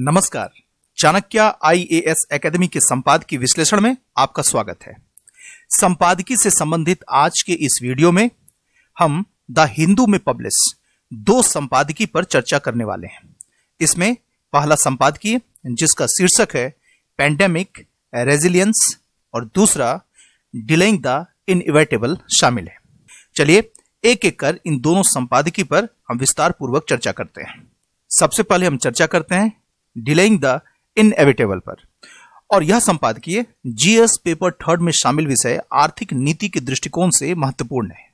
नमस्कार Chanakya IAS academy के संपादकीय विश्लेषण में आपका स्वागत है संपादकीय से संबंधित आज के इस वीडियो में हम द हिंदू में पब्लिश दो संपादकीय पर चर्चा करने वाले हैं इसमें पहला संपादकीय जिसका शीर्षक है पेंडेमिक रेजिलियंस और दूसरा डिलेइंग द इन शामिल है चलिए एक एक कर इन दोनों संपादकीय पर हम विस्तार पूर्वक चर्चा करते हैं सबसे पहले हम चर्चा करते हैं डिलेइंग द इनएविटेबल पर और यह संपादकीय जीएस पेपर थर्ड में शामिल विषय आर्थिक नीति के दृष्टिकोण से महत्वपूर्ण है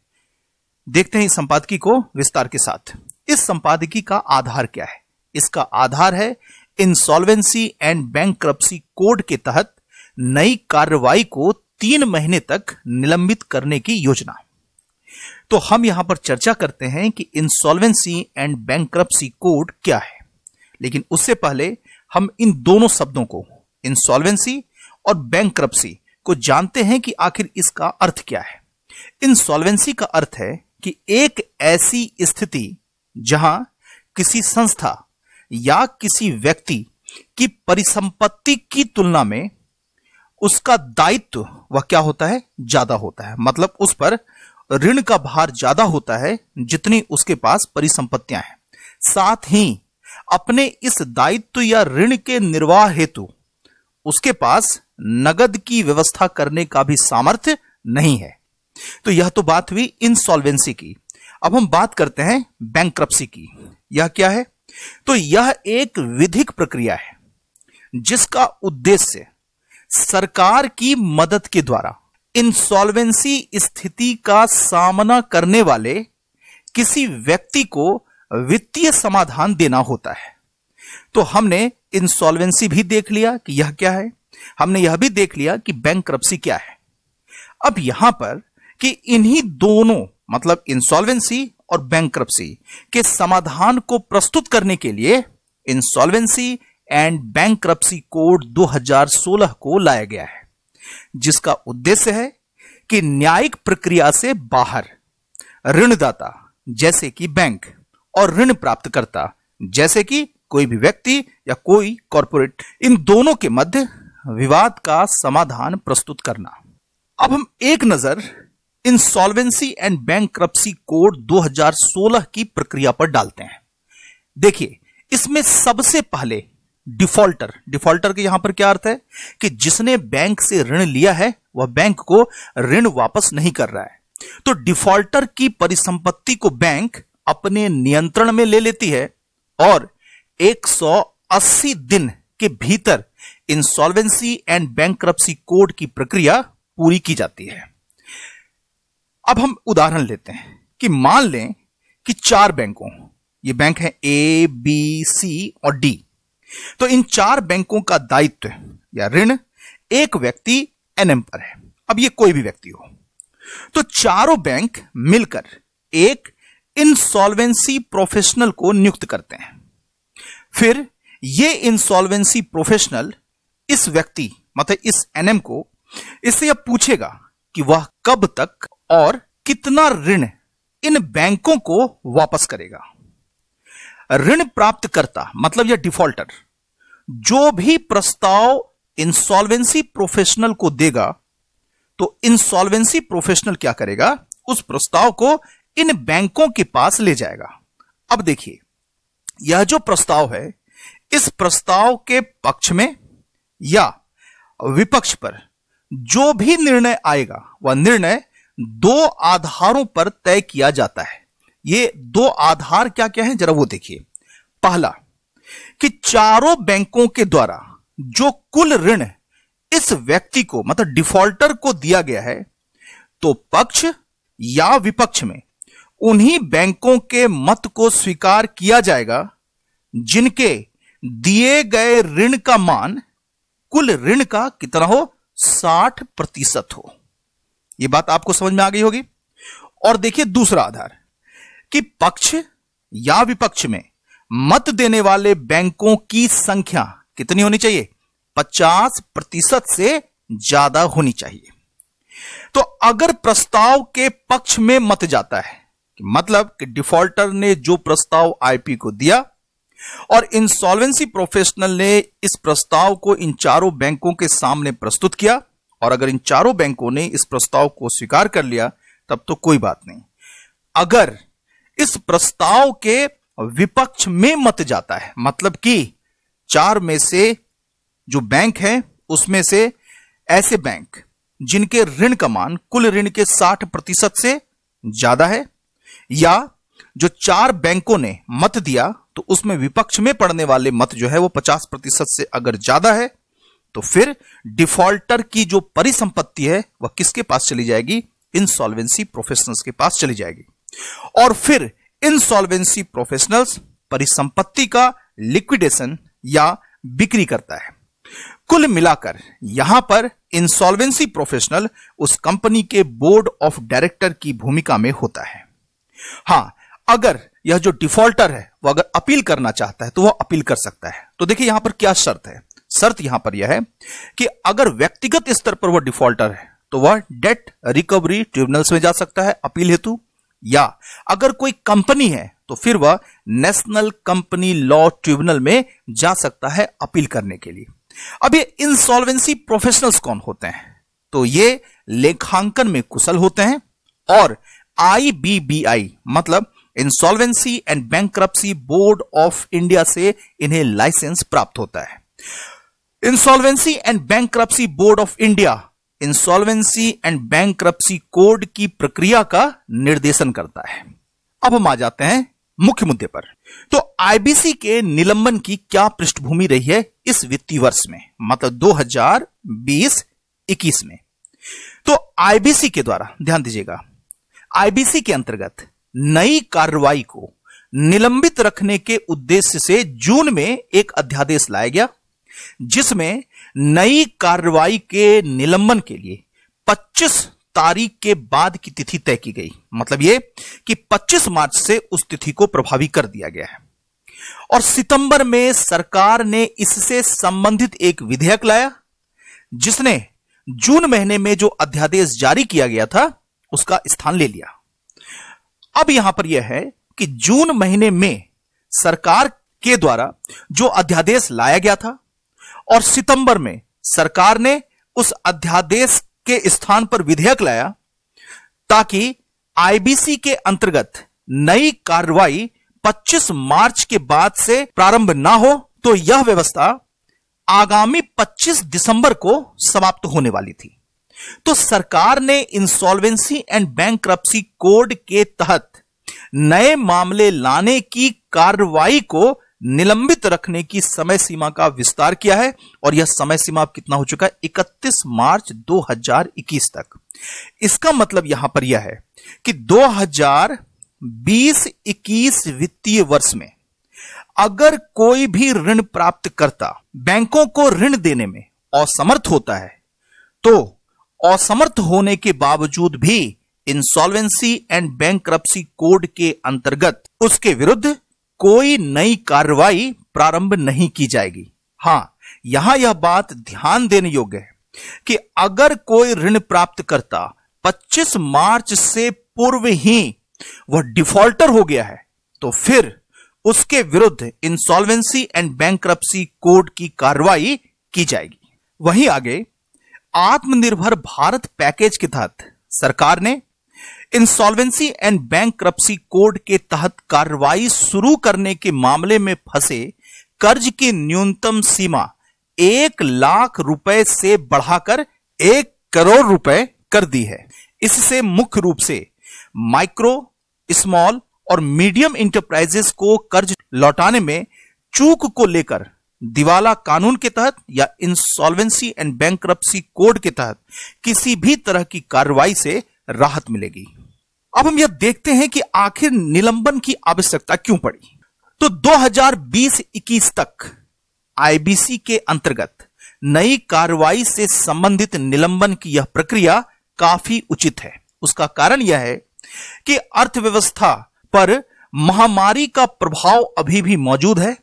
देखते हैं इस संपादकी को विस्तार के साथ इस संपादकी का आधार क्या है इसका आधार है इंसॉल्वेंसी एंड बैंक कोड के तहत नई कार्रवाई को तीन महीने तक निलंबित करने की योजना तो हम यहां पर चर्चा करते हैं कि इंसॉल्वेंसी एंड बैंक कोड क्या है लेकिन उससे पहले हम इन दोनों शब्दों को इंसॉल्वेंसी और बैंक को जानते हैं कि आखिर इसका अर्थ क्या है इंसॉल्वेंसी का अर्थ है कि एक ऐसी स्थिति जहां किसी संस्था या किसी व्यक्ति की परिसंपत्ति की तुलना में उसका दायित्व वह क्या होता है ज्यादा होता है मतलब उस पर ऋण का भार ज्यादा होता है जितनी उसके पास परिसंपत्तियां हैं साथ ही अपने इस दायित्व या ऋण के निर्वाह हेतु उसके पास नगद की व्यवस्था करने का भी सामर्थ्य नहीं है तो यह तो बात हुई इंसॉल्वेंसी की अब हम बात करते हैं बैंक की यह क्या है तो यह एक विधिक प्रक्रिया है जिसका उद्देश्य सरकार की मदद के द्वारा इंसॉल्वेंसी स्थिति का सामना करने वाले किसी व्यक्ति को वित्तीय समाधान देना होता है तो हमने इंसॉल्वेंसी भी देख लिया कि यह क्या है हमने यह भी देख लिया कि बैंक क्या है अब यहां पर कि इन्हीं दोनों मतलब इंसॉल्वेंसी और बैंक के समाधान को प्रस्तुत करने के लिए इंसॉल्वेंसी एंड बैंक कोड 2016 को लाया गया है जिसका उद्देश्य है कि न्यायिक प्रक्रिया से बाहर ऋणदाता जैसे कि बैंक और ऋण प्राप्त करता जैसे कि कोई भी व्यक्ति या कोई कॉरपोरेट इन दोनों के मध्य विवाद का समाधान प्रस्तुत करना अब हम एक नजर इंसॉल्वेंसी एंड बैंक कोड 2016 की प्रक्रिया पर डालते हैं देखिए इसमें सबसे पहले डिफॉल्टर डिफॉल्टर के यहां पर क्या अर्थ है कि जिसने बैंक से ऋण लिया है वह बैंक को ऋण वापस नहीं कर रहा है तो डिफॉल्टर की परिसंपत्ति को बैंक अपने नियंत्रण में ले लेती है और 180 दिन के भीतर इंसॉल्वेंसी एंड बैंक कोड की प्रक्रिया पूरी की जाती है अब हम उदाहरण लेते हैं कि मान लें कि चार बैंकों ये बैंक है ए बी सी और डी तो इन चार बैंकों का दायित्व या ऋण एक व्यक्ति एनएम पर है अब ये कोई भी व्यक्ति हो तो चारों बैंक मिलकर एक इंसॉल्वेंसी प्रोफेशनल को नियुक्त करते हैं फिर ये इंसॉल्वेंसी प्रोफेशनल इस व्यक्ति मतलब इस एनएम को इससे यह पूछेगा कि वह कब तक और कितना ऋण इन बैंकों को वापस करेगा ऋण प्राप्त करता मतलब यह डिफॉल्टर जो भी प्रस्ताव इंसॉल्वेंसी प्रोफेशनल को देगा तो इंसॉल्वेंसी प्रोफेशनल क्या करेगा उस प्रस्ताव को इन बैंकों के पास ले जाएगा अब देखिए यह जो प्रस्ताव है इस प्रस्ताव के पक्ष में या विपक्ष पर जो भी निर्णय आएगा वह निर्णय दो आधारों पर तय किया जाता है ये दो आधार क्या क्या हैं जरा वो देखिए पहला कि चारों बैंकों के द्वारा जो कुल ऋण इस व्यक्ति को मतलब डिफॉल्टर को दिया गया है तो पक्ष या विपक्ष में उन्हीं बैंकों के मत को स्वीकार किया जाएगा जिनके दिए गए ऋण का मान कुल ऋण का कितना हो साठ प्रतिशत हो यह बात आपको समझ में आ गई होगी और देखिए दूसरा आधार कि पक्ष या विपक्ष में मत देने वाले बैंकों की संख्या कितनी होनी चाहिए 50 प्रतिशत से ज्यादा होनी चाहिए तो अगर प्रस्ताव के पक्ष में मत जाता है मतलब कि डिफॉल्टर ने जो प्रस्ताव आईपी को दिया और इंसॉल्वेंसी प्रोफेशनल ने इस प्रस्ताव को इन चारों बैंकों के सामने प्रस्तुत किया और अगर इन चारों बैंकों ने इस प्रस्ताव को स्वीकार कर लिया तब तो कोई बात नहीं अगर इस प्रस्ताव के विपक्ष में मत जाता है मतलब कि चार में से जो बैंक है उसमें से ऐसे बैंक जिनके ऋण का मान कुल ऋण के 60 प्रतिशत से ज्यादा है या जो चार बैंकों ने मत दिया तो उसमें विपक्ष में पड़ने वाले मत जो है वो पचास प्रतिशत से अगर ज्यादा है तो फिर डिफॉल्टर की जो परिसंपत्ति है वह किसके पास चली जाएगी इंसॉल्वेंसी प्रोफेशनल्स के पास चली जाएगी और फिर इंसॉल्वेंसी प्रोफेशनल्स परिसंपत्ति का लिक्विडेशन या बिक्री करता है कुल मिलाकर यहां पर इंसॉल्वेंसी प्रोफेशनल उस कंपनी के बोर्ड ऑफ डायरेक्टर की भूमिका में होता है हाँ अगर यह जो डिफॉल्टर है वह अगर अपील करना चाहता है तो वह अपील कर सकता है तो देखिए यहां पर क्या शर्त है शर्त यहां पर यह है कि अगर व्यक्तिगत स्तर पर वह डिफॉल्टर है तो वह डेट रिकवरी ट्रिब्यूनल्स में जा सकता है अपील हेतु या अगर कोई कंपनी है तो फिर वह नेशनल कंपनी लॉ ट्रिब्यूनल में जा सकता है अपील करने के लिए अब ये इंसॉल्वेंसी प्रोफेशनल्स कौन होते हैं तो ये लेखांकन में कुशल होते हैं और आईबीबीआई मतलब insolvency and bank board of India से इन्हें लाइसेंस प्राप्त होता है insolvency and bank board of India insolvency and bank code की प्रक्रिया का निर्देशन करता है अब हम आ जाते हैं मुख्य मुद्दे पर तो आईबीसी के निलंबन की क्या पृष्ठभूमि रही है इस वित्तीय वर्ष में मतलब 2020-21 में तो आईबीसी के द्वारा ध्यान दीजिएगा आईबीसी के अंतर्गत नई कार्रवाई को निलंबित रखने के उद्देश्य से जून में एक अध्यादेश लाया गया जिसमें नई कार्रवाई के निलंबन के लिए 25 तारीख के बाद की तिथि तय की गई मतलब यह कि 25 मार्च से उस तिथि को प्रभावी कर दिया गया है और सितंबर में सरकार ने इससे संबंधित एक विधेयक लाया जिसने जून महीने में जो अध्यादेश जारी किया गया था उसका स्थान ले लिया अब यहां पर यह है कि जून महीने में सरकार के द्वारा जो अध्यादेश लाया गया था और सितंबर में सरकार ने उस अध्यादेश के स्थान पर विधेयक लाया ताकि आईबीसी के अंतर्गत नई कार्रवाई 25 मार्च के बाद से प्रारंभ ना हो तो यह व्यवस्था आगामी 25 दिसंबर को समाप्त होने वाली थी तो सरकार ने इंसॉल्वेंसी एंड बैंक कोड के तहत नए मामले लाने की कार्रवाई को निलंबित रखने की समय सीमा का विस्तार किया है और यह समय सीमा अब कितना हो चुका है इकतीस मार्च 2021 तक इसका मतलब यहां पर यह है कि 2020-21 वित्तीय वर्ष में अगर कोई भी ऋण प्राप्त करता बैंकों को ऋण देने में असमर्थ होता है तो असमर्थ होने के बावजूद भी इंसॉल्वेंसी एंड बैंक कोड के अंतर्गत उसके विरुद्ध कोई नई कार्रवाई प्रारंभ नहीं की जाएगी हां यहां यह बात ध्यान देने योग्य है कि अगर कोई ऋण प्राप्त करता 25 मार्च से पूर्व ही वह डिफॉल्टर हो गया है तो फिर उसके विरुद्ध इंसॉल्वेंसी एंड बैंक कोड की कार्रवाई की जाएगी वहीं आगे आत्मनिर्भर भारत पैकेज के तहत सरकार ने इंसॉल्वेंसी एंड बैंक कोड के तहत कार्रवाई शुरू करने के मामले में फंसे कर्ज की न्यूनतम सीमा एक लाख रुपए से बढ़ाकर एक करोड़ रुपए कर दी है इससे मुख्य रूप से माइक्रो स्मॉल और मीडियम इंटरप्राइजेस को कर्ज लौटाने में चूक को लेकर दिवाला कानून के तहत या इंसॉल्वेंसी एंड बैंक कोड के तहत किसी भी तरह की कार्रवाई से राहत मिलेगी अब हम यह देखते हैं कि आखिर निलंबन की आवश्यकता क्यों पड़ी तो 2020-21 तक आईबीसी के अंतर्गत नई कार्रवाई से संबंधित निलंबन की यह प्रक्रिया काफी उचित है उसका कारण यह है कि अर्थव्यवस्था पर महामारी का प्रभाव अभी भी मौजूद है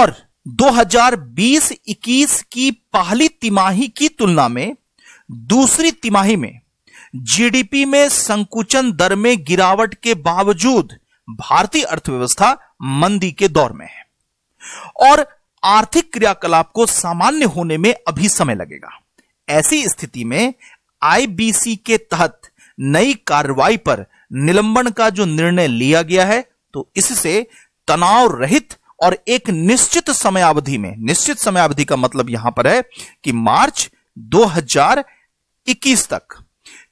और 2020-21 की पहली तिमाही की तुलना में दूसरी तिमाही में जीडीपी में संकुचन दर में गिरावट के बावजूद भारतीय अर्थव्यवस्था मंदी के दौर में है और आर्थिक क्रियाकलाप को सामान्य होने में अभी समय लगेगा ऐसी स्थिति में आईबीसी के तहत नई कार्रवाई पर निलंबन का जो निर्णय लिया गया है तो इससे तनाव रहित और एक निश्चित समयावधि में निश्चित समयावधि का मतलब यहां पर है कि मार्च 2021 तक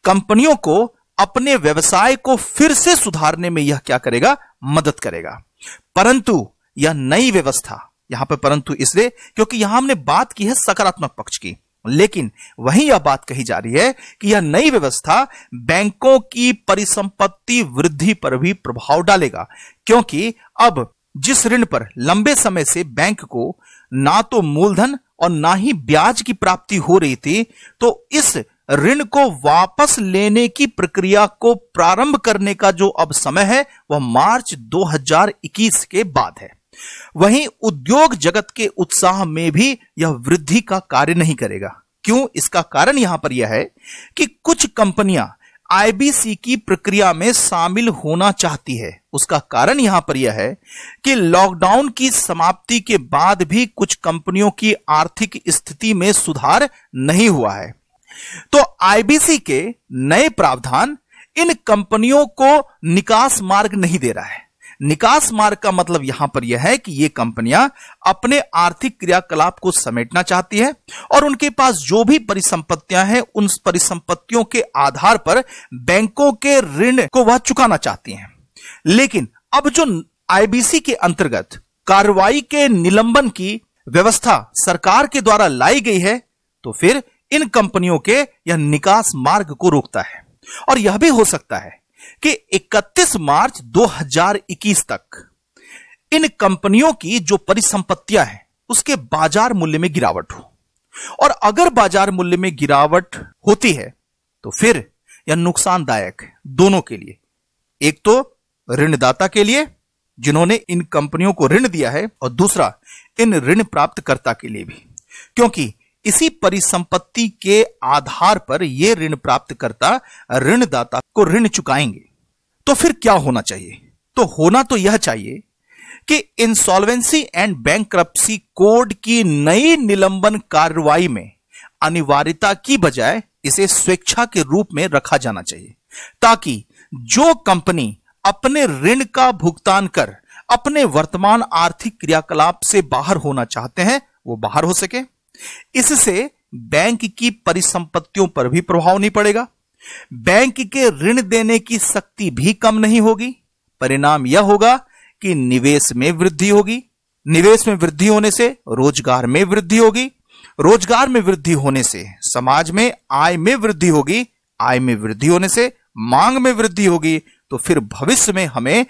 कंपनियों को अपने व्यवसाय को फिर से सुधारने में यह क्या करेगा मदद करेगा परंतु यह नई व्यवस्था यहां पर परंतु इसलिए क्योंकि यहां हमने बात की है सकारात्मक पक्ष की लेकिन वही यह बात कही जा रही है कि यह नई व्यवस्था बैंकों की परिसंपत्ति वृद्धि पर भी प्रभाव डालेगा क्योंकि अब जिस ऋण पर लंबे समय से बैंक को ना तो मूलधन और ना ही ब्याज की प्राप्ति हो रही थी तो इस ऋण को वापस लेने की प्रक्रिया को प्रारंभ करने का जो अब समय है वह मार्च 2021 के बाद है वहीं उद्योग जगत के उत्साह में भी यह वृद्धि का कार्य नहीं करेगा क्यों इसका कारण यहां पर यह है कि कुछ कंपनियां आईबीसी की प्रक्रिया में शामिल होना चाहती है उसका कारण यहां पर यह है कि लॉकडाउन की समाप्ति के बाद भी कुछ कंपनियों की आर्थिक स्थिति में सुधार नहीं हुआ है तो आईबीसी के नए प्रावधान इन कंपनियों को निकास मार्ग नहीं दे रहा है निकास मार्ग का मतलब यहां पर यह है कि ये कंपनियां अपने आर्थिक क्रियाकलाप को समेटना चाहती है और उनके पास जो भी परिसंपत्तियां हैं उन परिसंपत्तियों के आधार पर बैंकों के ऋण को वह चुकाना चाहती हैं लेकिन अब जो आईबीसी के अंतर्गत कार्रवाई के निलंबन की व्यवस्था सरकार के द्वारा लाई गई है तो फिर इन कंपनियों के यह निकास मार्ग को रोकता है और यह भी हो सकता है कि 31 मार्च 2021 तक इन कंपनियों की जो परिसंपत्तियां हैं उसके बाजार मूल्य में गिरावट हो और अगर बाजार मूल्य में गिरावट होती है तो फिर यह नुकसानदायक है दोनों के लिए एक तो ऋणदाता के लिए जिन्होंने इन कंपनियों को ऋण दिया है और दूसरा इन ऋण प्राप्तकर्ता के लिए भी क्योंकि इसी परिसंपत्ति के आधार पर यह ऋण प्राप्तकर्ता ऋणदाता को ऋण चुकाएंगे तो फिर क्या होना चाहिए तो होना तो यह चाहिए कि इंसॉल्वेंसी एंड बैंक कोड की नई निलंबन कार्रवाई में अनिवार्यता की बजाय इसे स्वेच्छा के रूप में रखा जाना चाहिए ताकि जो कंपनी अपने ऋण का भुगतान कर अपने वर्तमान आर्थिक क्रियाकलाप से बाहर होना चाहते हैं वो बाहर हो सके इससे बैंक की परिसंपत्तियों पर भी प्रभाव नहीं पड़ेगा बैंक के ऋण देने की शक्ति भी कम नहीं होगी परिणाम यह होगा कि निवेश में वृद्धि होगी निवेश में वृद्धि होने से रोजगार में वृद्धि होगी रोजगार में वृद्धि होने से समाज में आय में वृद्धि होगी आय में वृद्धि होने से मांग में वृद्धि होगी तो फिर भविष्य में हमें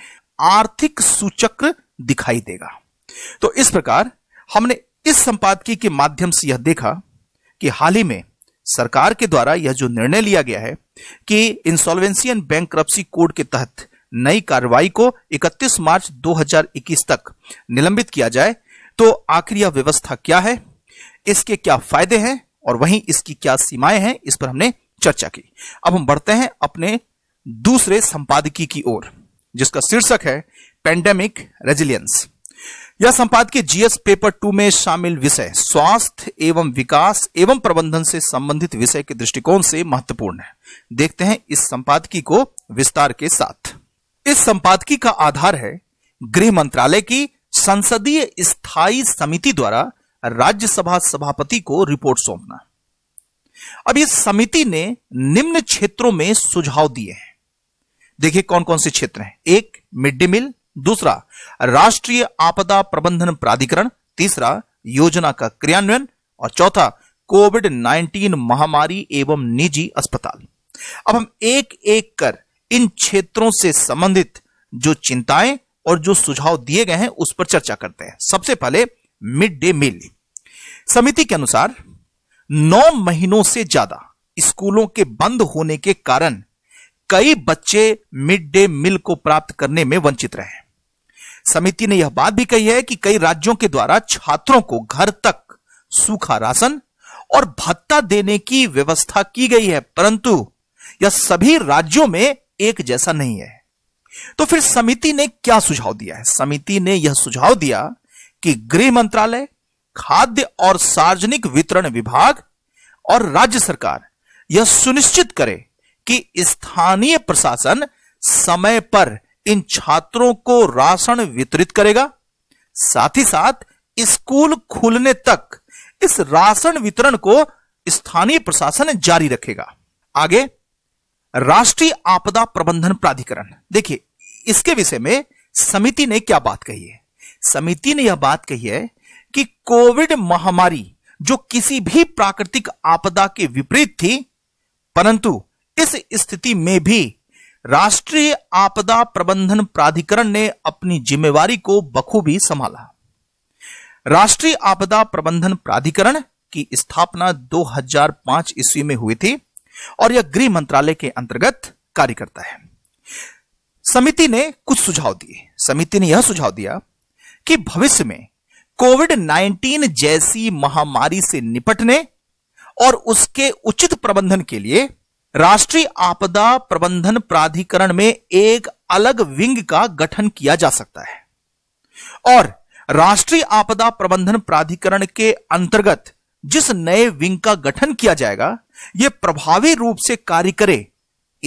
आर्थिक सूचक दिखाई देगा तो इस प्रकार हमने इस संपादकीय के माध्यम से यह देखा कि हाल ही में सरकार के द्वारा यह जो निर्णय लिया गया है कि इंसॉल्वेंसी एंड बैंक कोड के तहत नई कार्रवाई को 31 मार्च 2021 तक निलंबित किया जाए तो आखिर यह व्यवस्था क्या है इसके क्या फायदे हैं और वहीं इसकी क्या सीमाएं हैं इस पर हमने चर्चा की अब हम बढ़ते हैं अपने दूसरे संपादकीय की ओर जिसका शीर्षक है पेंडेमिक रेजिलियंस यह संपादकीय जीएस पेपर टू में शामिल विषय स्वास्थ्य एवं विकास एवं प्रबंधन से संबंधित विषय के दृष्टिकोण से महत्वपूर्ण है देखते हैं इस संपादकीय को विस्तार के साथ इस संपादकीय का आधार है गृह मंत्रालय की संसदीय स्थायी समिति द्वारा राज्यसभा सभापति को रिपोर्ट सौंपना अब इस समिति ने निम्न क्षेत्रों में सुझाव दिए हैं देखिए कौन कौन से क्षेत्र हैं एक मिड डे मील दूसरा राष्ट्रीय आपदा प्रबंधन प्राधिकरण तीसरा योजना का क्रियान्वयन और चौथा कोविड 19 महामारी एवं निजी अस्पताल अब हम एक एक कर इन क्षेत्रों से संबंधित जो चिंताएं और जो सुझाव दिए गए हैं उस पर चर्चा करते हैं सबसे पहले मिड डे मील समिति के अनुसार नौ महीनों से ज्यादा स्कूलों के बंद होने के कारण कई बच्चे मिड डे मील को प्राप्त करने में वंचित रहे समिति ने यह बात भी कही है कि कई राज्यों के द्वारा छात्रों को घर तक सूखा राशन और भत्ता देने की व्यवस्था की गई है परंतु यह सभी राज्यों में एक जैसा नहीं है तो फिर समिति ने क्या सुझाव दिया है समिति ने यह सुझाव दिया कि गृह मंत्रालय खाद्य और सार्वजनिक वितरण विभाग और राज्य सरकार यह सुनिश्चित करे कि स्थानीय प्रशासन समय पर इन छात्रों को राशन वितरित करेगा साथ ही साथ स्कूल खुलने तक इस राशन वितरण को स्थानीय प्रशासन जारी रखेगा आगे राष्ट्रीय आपदा प्रबंधन प्राधिकरण देखिए इसके विषय में समिति ने क्या बात कही है समिति ने यह बात कही है कि कोविड महामारी जो किसी भी प्राकृतिक आपदा के विपरीत थी परंतु इस स्थिति में भी राष्ट्रीय आपदा प्रबंधन प्राधिकरण ने अपनी जिम्मेवारी को बखूबी संभाला राष्ट्रीय आपदा प्रबंधन प्राधिकरण की स्थापना 2005 ईस्वी में हुई थी और यह गृह मंत्रालय के अंतर्गत कार्य करता है समिति ने कुछ सुझाव दिए समिति ने यह सुझाव दिया कि भविष्य में कोविड 19 जैसी महामारी से निपटने और उसके उचित प्रबंधन के लिए राष्ट्रीय आपदा प्रबंधन प्राधिकरण में एक अलग विंग का गठन किया जा सकता है और राष्ट्रीय आपदा प्रबंधन प्राधिकरण के अंतर्गत जिस नए विंग का गठन किया जाएगा यह प्रभावी रूप से कार्य करे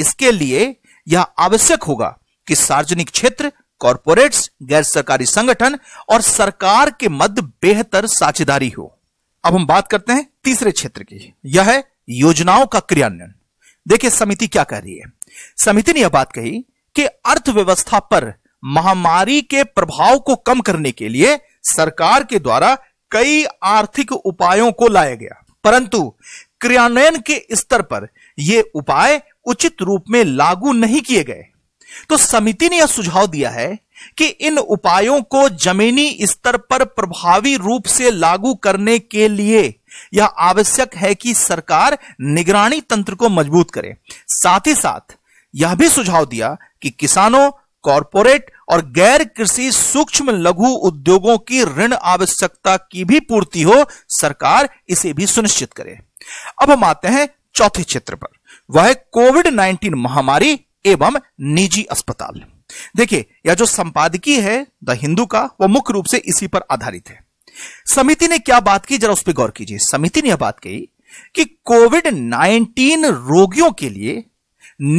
इसके लिए यह आवश्यक होगा कि सार्वजनिक क्षेत्र कॉरपोरेट्स गैर सरकारी संगठन और सरकार के मध्य बेहतर साझेदारी हो अब हम बात करते हैं तीसरे क्षेत्र की यह है योजनाओं का क्रियान्वयन देखिए समिति क्या कह रही है समिति ने यह बात कही कि अर्थव्यवस्था पर महामारी के प्रभाव को कम करने के लिए सरकार के द्वारा कई आर्थिक उपायों को लाया गया परंतु क्रियान्वयन के स्तर पर यह उपाय उचित रूप में लागू नहीं किए गए तो समिति ने यह सुझाव दिया है कि इन उपायों को जमीनी स्तर पर प्रभावी रूप से लागू करने के लिए यह आवश्यक है कि सरकार निगरानी तंत्र को मजबूत करे साथ ही साथ यह भी सुझाव दिया कि किसानों कॉरपोरेट और गैर कृषि सूक्ष्म लघु उद्योगों की ऋण आवश्यकता की भी पूर्ति हो सरकार इसे भी सुनिश्चित करे अब हम आते हैं चौथे क्षेत्र पर वह कोविड 19 महामारी एवं निजी अस्पताल देखिए यह जो संपादकीय है द हिंदू का वह मुख्य रूप से इसी पर आधारित है समिति ने क्या बात की जरा उस पर गौर कीजिए समिति ने यह बात कही कि कोविड 19 रोगियों के लिए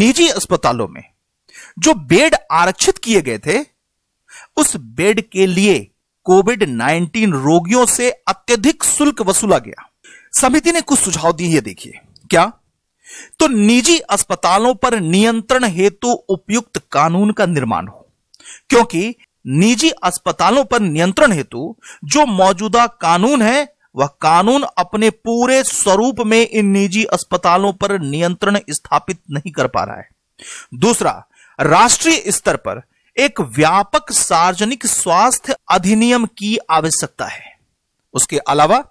निजी अस्पतालों में जो बेड आरक्षित किए गए थे उस बेड के लिए कोविड 19 रोगियों से अत्यधिक शुल्क वसूला गया समिति ने कुछ सुझाव दिए है देखिए क्या तो निजी अस्पतालों पर नियंत्रण हेतु उपयुक्त कानून का निर्माण हो क्योंकि निजी अस्पतालों पर नियंत्रण हेतु जो मौजूदा कानून है वह कानून अपने पूरे स्वरूप में इन निजी अस्पतालों पर नियंत्रण स्थापित नहीं कर पा रहा है दूसरा राष्ट्रीय स्तर पर एक व्यापक सार्वजनिक स्वास्थ्य अधिनियम की आवश्यकता है उसके अलावा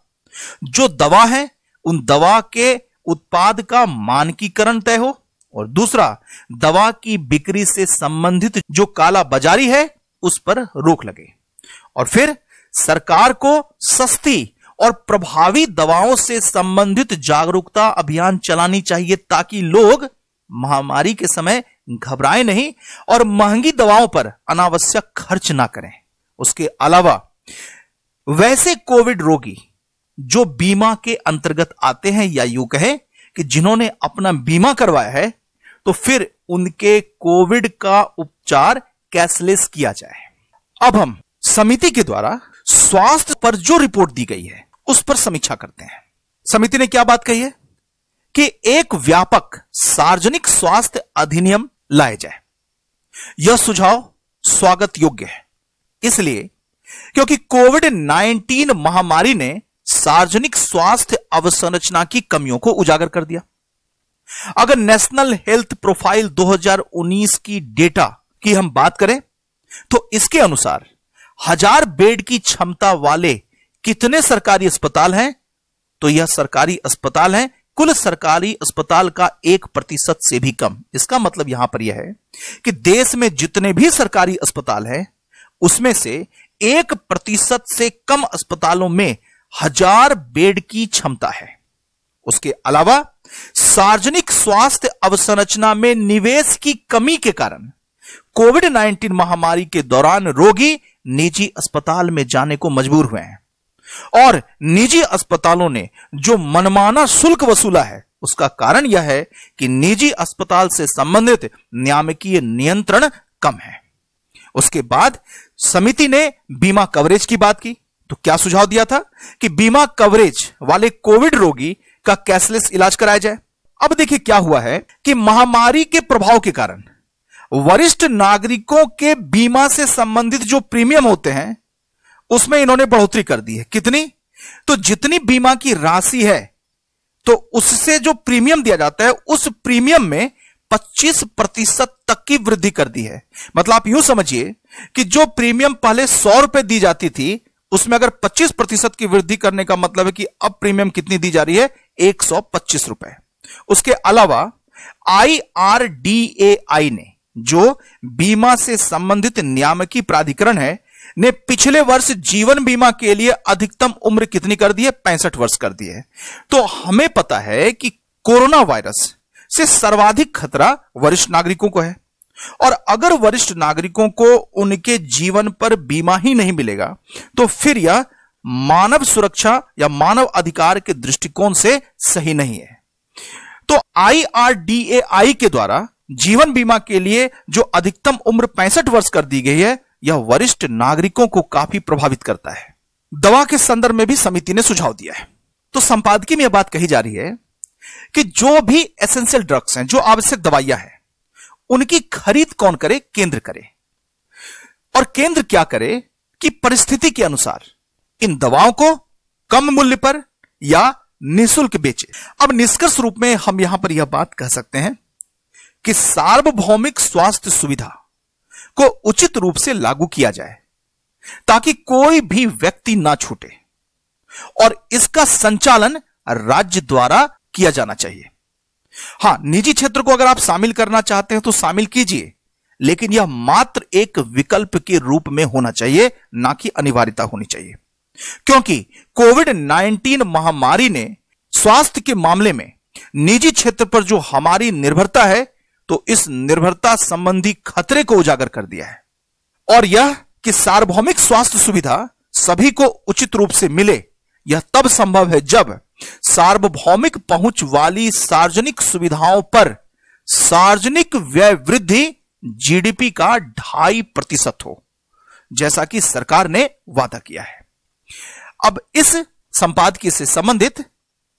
जो दवा है उन दवा के उत्पाद का मानकीकरण तय हो और दूसरा दवा की बिक्री से संबंधित जो काला बाजारी है उस पर रोक लगे और फिर सरकार को सस्ती और प्रभावी दवाओं से संबंधित जागरूकता अभियान चलानी चाहिए ताकि लोग महामारी के समय घबराएं नहीं और महंगी दवाओं पर अनावश्यक खर्च ना करें उसके अलावा वैसे कोविड रोगी जो बीमा के अंतर्गत आते हैं या यू कहे कि जिन्होंने अपना बीमा करवाया है तो फिर उनके कोविड का उपचार कैशलेस किया जाए अब हम समिति के द्वारा स्वास्थ्य पर जो रिपोर्ट दी गई है उस पर समीक्षा करते हैं समिति ने क्या बात कही है कि एक व्यापक सार्वजनिक स्वास्थ्य अधिनियम लाए जाए यह सुझाव स्वागत योग्य है इसलिए क्योंकि कोविड 19 महामारी ने सार्वजनिक स्वास्थ्य अवसंरचना की कमियों को उजागर कर दिया अगर नेशनल हेल्थ प्रोफाइल 2019 की डेटा की हम बात करें तो इसके अनुसार हजार बेड की क्षमता वाले कितने सरकारी अस्पताल हैं तो यह सरकारी अस्पताल हैं कुल सरकारी अस्पताल का एक प्रतिशत से भी कम इसका मतलब यहां पर यह है कि देश में जितने भी सरकारी अस्पताल हैं उसमें से एक प्रतिशत से कम अस्पतालों में हजार बेड की क्षमता है उसके अलावा सार्वजनिक स्वास्थ्य अवसंरचना में निवेश की कमी के कारण कोविड 19 महामारी के दौरान रोगी निजी अस्पताल में जाने को मजबूर हुए हैं और निजी अस्पतालों ने जो मनमाना शुल्क वसूला है उसका कारण यह है कि निजी अस्पताल से संबंधित नियामकीय नियंत्रण कम है उसके बाद समिति ने बीमा कवरेज की बात की तो क्या सुझाव दिया था कि बीमा कवरेज वाले कोविड रोगी का कैशलेस इलाज कराया जाए अब देखिए क्या हुआ है कि महामारी के प्रभाव के कारण वरिष्ठ नागरिकों के बीमा से संबंधित जो प्रीमियम होते हैं उसमें इन्होंने बढ़ोतरी कर दी है कितनी तो जितनी बीमा की राशि है तो उससे जो प्रीमियम दिया जाता है उस प्रीमियम में 25 प्रतिशत तक की वृद्धि कर दी है मतलब आप यूं समझिए कि जो प्रीमियम पहले सौ रुपए दी जाती थी उसमें अगर 25 प्रतिशत की वृद्धि करने का मतलब है कि अब प्रीमियम कितनी दी जा रही है एक रुपए उसके अलावा आई ने जो बीमा से संबंधित नियामकी प्राधिकरण है ने पिछले वर्ष जीवन बीमा के लिए अधिकतम उम्र कितनी कर दी है पैंसठ वर्ष कर दी है तो हमें पता है कि कोरोना वायरस से सर्वाधिक खतरा वरिष्ठ नागरिकों को है और अगर वरिष्ठ नागरिकों को उनके जीवन पर बीमा ही नहीं मिलेगा तो फिर यह मानव सुरक्षा या मानव अधिकार के दृष्टिकोण से सही नहीं है तो आई के द्वारा जीवन बीमा के लिए जो अधिकतम उम्र पैंसठ वर्ष कर दी गई है यह वरिष्ठ नागरिकों को काफी प्रभावित करता है दवा के संदर्भ में भी समिति ने सुझाव दिया है तो संपादकीय में यह बात कही जा रही है कि जो भी एसेंशियल ड्रग्स हैं जो आवश्यक दवाइयां हैं उनकी खरीद कौन करे केंद्र करे और केंद्र क्या करे कि परिस्थिति के अनुसार इन दवाओं को कम मूल्य पर या निशुल्क बेचे अब निष्कर्ष रूप में हम यहां पर यह बात कह सकते हैं कि सार्वभौमिक स्वास्थ्य सुविधा को उचित रूप से लागू किया जाए ताकि कोई भी व्यक्ति ना छूटे और इसका संचालन राज्य द्वारा किया जाना चाहिए हां निजी क्षेत्र को अगर आप शामिल करना चाहते हैं तो शामिल कीजिए लेकिन यह मात्र एक विकल्प के रूप में होना चाहिए ना कि अनिवार्यता होनी चाहिए क्योंकि कोविड 19 महामारी ने स्वास्थ्य के मामले में निजी क्षेत्र पर जो हमारी निर्भरता है तो इस निर्भरता संबंधी खतरे को उजागर कर दिया है और यह कि सार्वभौमिक स्वास्थ्य सुविधा सभी को उचित रूप से मिले यह तब संभव है जब सार्वभौमिक पहुंच वाली सार्वजनिक सुविधाओं पर सार्वजनिक व्यय वृद्धि जीडीपी का ढाई प्रतिशत हो जैसा कि सरकार ने वादा किया है अब इस संपादकीय से संबंधित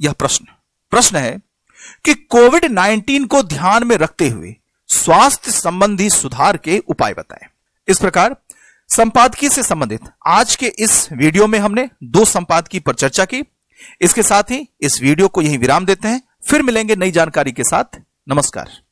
यह प्रश्न प्रश्न है कि कोविड 19 को ध्यान में रखते हुए स्वास्थ्य संबंधी सुधार के उपाय बताएं। इस प्रकार संपादकीय से संबंधित आज के इस वीडियो में हमने दो संपादकीय पर चर्चा की इसके साथ ही इस वीडियो को यही विराम देते हैं फिर मिलेंगे नई जानकारी के साथ नमस्कार